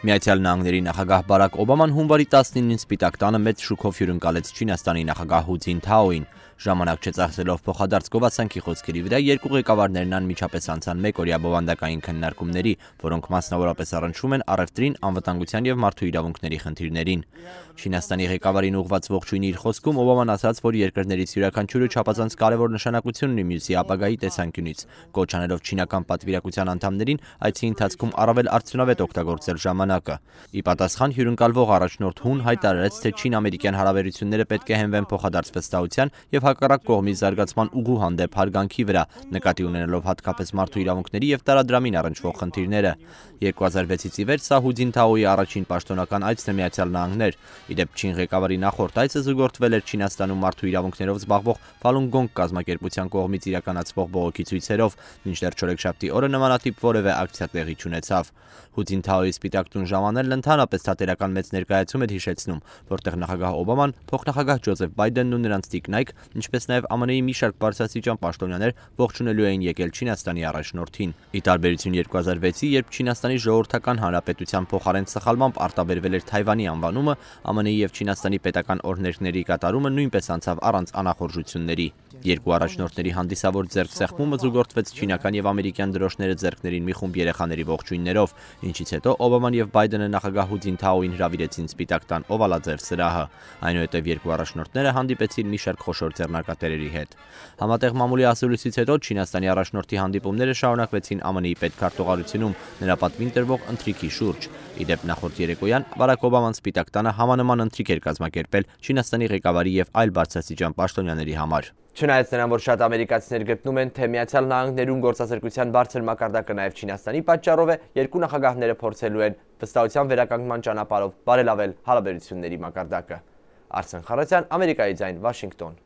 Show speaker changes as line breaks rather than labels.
Միացյալ Նահանգների նախագահ Բարակ Օբաման հունվարի 19-ին Սպիտակ տանը մեծ շուկով հյուրընկալեց Չինաստանի նախագահ Հու Ցինթաոին։ Ժամանակ չծախսելով փոխադարձ գովասանքի խոսքերի վրա երկու ղեկավարներն անմիջապես անցան մեկօրյա բովանդակային քննարկումների, որոնք մասնավորապես առնչվում են առևտրին, անվտանգության եւ մարդու իրավունքների խնդիրներին։ Չինաստանի ղեկավարին ուղված ողջույնի իր խոսքում Օբաման ասաց, որ երկրներից յուրաքանչյուրը չափազանց կարևոր նշանակություն ունի մյուսի ապագայի տեսանկյունից, կոչ անելով չինական պատվիրակության անդամներին այցի ընթացքում առավել արդյունավետ օգտագործել ժամանակ եղանակը։ Ի պատասխան հյուրընկալվող առաջնորդ Հուն հայտարարեց, թե Չին-ամերիկյան հարաբերությունները պետք է հենվեն փոխադարձ վստահության եւ հակառակ կողմի զարգացման ուղու հանդեպ հարգանքի վրա, նկատի ունենալով հատկապես մարդու իրավունքների եւ տարադրամին առնչվող խնդիրները։ 2006-ից ի վեր սա Հուդին Թաոյի առաջին պաշտոնական այցն է Միացյալ Նահանգներ։ Իդեպ Չին ղեկավարի նախորդ այցը զուգորդվել էր Չինաստանում մարդու իրավունքներով զբաղվող Falun Gong կազմակերպության կողմից իրականացվող բողոքի ցույցերով, մինչդեռ չորեքշաբթի օրը նմանատիպ որևէ ակցիա տեղի չունեցավ։ Հուդին Թաոյի սպիտակ 12:30 ժամանելն ընդհանրապես թատերական մեծ ներկայացում էր հիշեցնում, որտեղ նախագահ Օբաման, փոխնախագահ Ջոզեֆ Բայդենն ու նրանց տիկնայք, ինչպես նաև ԱՄՆ-ի մի շարք բարձրաստիճան պաշտոնյաներ ողջունելու էին եկել Չինաստանի առաջնորդին։ Ի տարբերություն 2006-ի, երբ Չինաստանի ժողովրդական հանրապետության փոխարեն սխալմամբ արտաբերվել էր Թայվանի անվանումը, ԱՄՆ-ի եւ Չինաստանի պետական օրենքների կատարումը նույնպես անցավ առանց անախորժությունների։ Երկու առաջնորդների հանդիսավոր ձերքսեղմումը զուգորդվեց չինական եւ ամերիկյան դրոշները ձերքներին մի խումբ երեխաների ողջույններով, ինչից հետո Օբաման եւ Բայդենը նախագահ Հուդին Թաոին հրավիրեցին Սպիտակ տան օվալաձև սրահը։ Այնուհետև երկու առաջնորդները հանդիպեցին մի շարք խոշոր ձեռնարկատերերի հետ։ Համատեղ մամուլի ասուլիսից հետո Չինաստանի առաջնորդի հանդիպումները շարունակվեցին ԱՄՆ-ի պետքարտուղարությունում նրա պատվին տրվող ընթրիքի շուրջ։ Իդեպ նախորդ երեկոյան Բարակ Օբաման Սպիտակ տանը համանման ընթրիք էր կազմակերպել Չինաստանի ղեկավարի եւ այլ բարձրաստիճան պաշտոնյաների համար։
Չնայած նրան, որ շատ ամերիկացիներ գտնում են, թե Միացյալ Նահանգներում գործազրկության բարձր մակարդակը նաև Չինաստանի պատճառով է, երկու նախագահները փորձելու են վստահության վերականգնման ճանապարհով բարելավել հարաբերությունների մակարդակը։ Արսեն Խարատյան, Ամերիկայի ձայն, Վաշինգտոն։